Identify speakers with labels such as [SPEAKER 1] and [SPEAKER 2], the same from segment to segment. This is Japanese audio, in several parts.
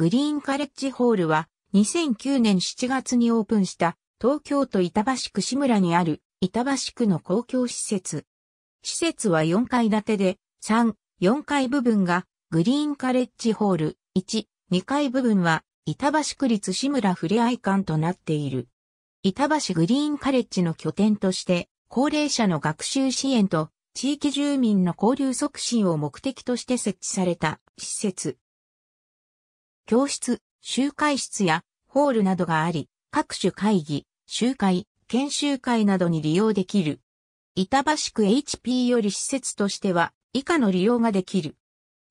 [SPEAKER 1] グリーンカレッジホールは2009年7月にオープンした東京都板橋区志村にある板橋区の公共施設。施設は4階建てで3、4階部分がグリーンカレッジホール1、2階部分は板橋区立志村ふれあい館となっている。板橋グリーンカレッジの拠点として高齢者の学習支援と地域住民の交流促進を目的として設置された施設。教室、集会室やホールなどがあり、各種会議、集会、研修会などに利用できる。板橋区 HP より施設としては以下の利用ができる。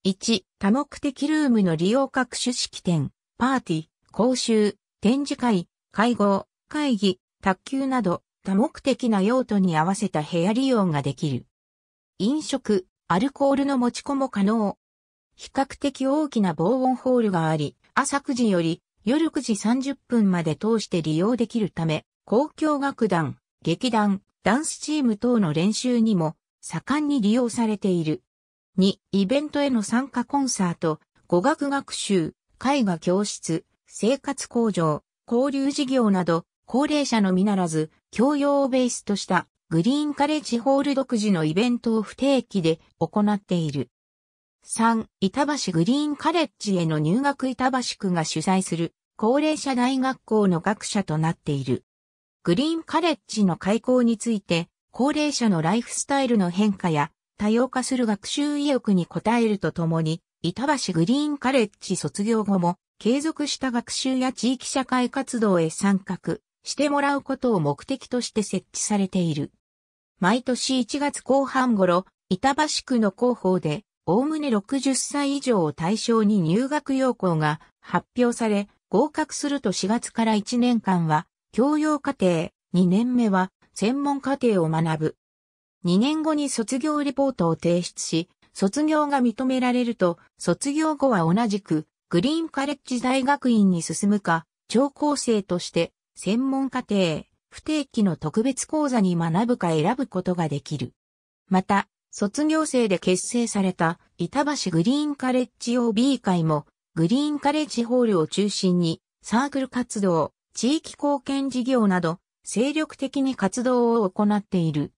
[SPEAKER 1] 1、多目的ルームの利用各種式典、パーティー、講習、展示会、会合、会議、卓球など多目的な用途に合わせた部屋利用ができる。飲食、アルコールの持ち込も可能。比較的大きな防音ホールがあり、朝9時より夜9時30分まで通して利用できるため、公共楽団、劇団、ダンスチーム等の練習にも盛んに利用されている。2、イベントへの参加コンサート、語学学習、絵画教室、生活向上、交流事業など、高齢者のみならず、教養をベースとしたグリーンカレッジホール独自のイベントを不定期で行っている。3、板橋グリーンカレッジへの入学板橋区が主催する高齢者大学校の学者となっている。グリーンカレッジの開校について、高齢者のライフスタイルの変化や多様化する学習意欲に応えるとともに、板橋グリーンカレッジ卒業後も継続した学習や地域社会活動へ参画してもらうことを目的として設置されている。毎年1月後半頃、板橋区の広報でおおむね60歳以上を対象に入学要項が発表され、合格すると4月から1年間は、教養課程、2年目は、専門課程を学ぶ。2年後に卒業レポートを提出し、卒業が認められると、卒業後は同じく、グリーンカレッジ大学院に進むか、超高生として、専門課程、不定期の特別講座に学ぶか選ぶことができる。また、卒業生で結成された板橋グリーンカレッジ OB 会もグリーンカレッジホールを中心にサークル活動、地域貢献事業など精力的に活動を行っている。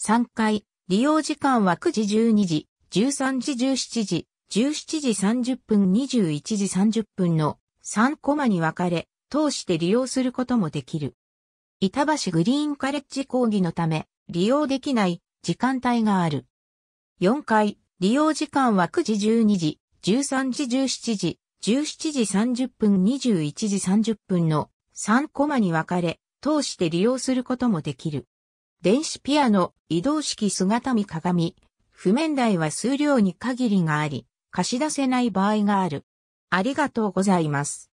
[SPEAKER 1] 3回、利用時間は9時12時、13時17時、17時30分、21時30分の3コマに分かれ、通して利用することもできる。板橋グリーンカレッジ講義のため、利用できない時間帯がある。4回、利用時間は9時12時、13時17時、17時30分、21時30分の3コマに分かれ、通して利用することもできる。電子ピアノ、移動式姿見鏡、譜面台は数量に限りがあり、貸し出せない場合がある。ありがとうございます。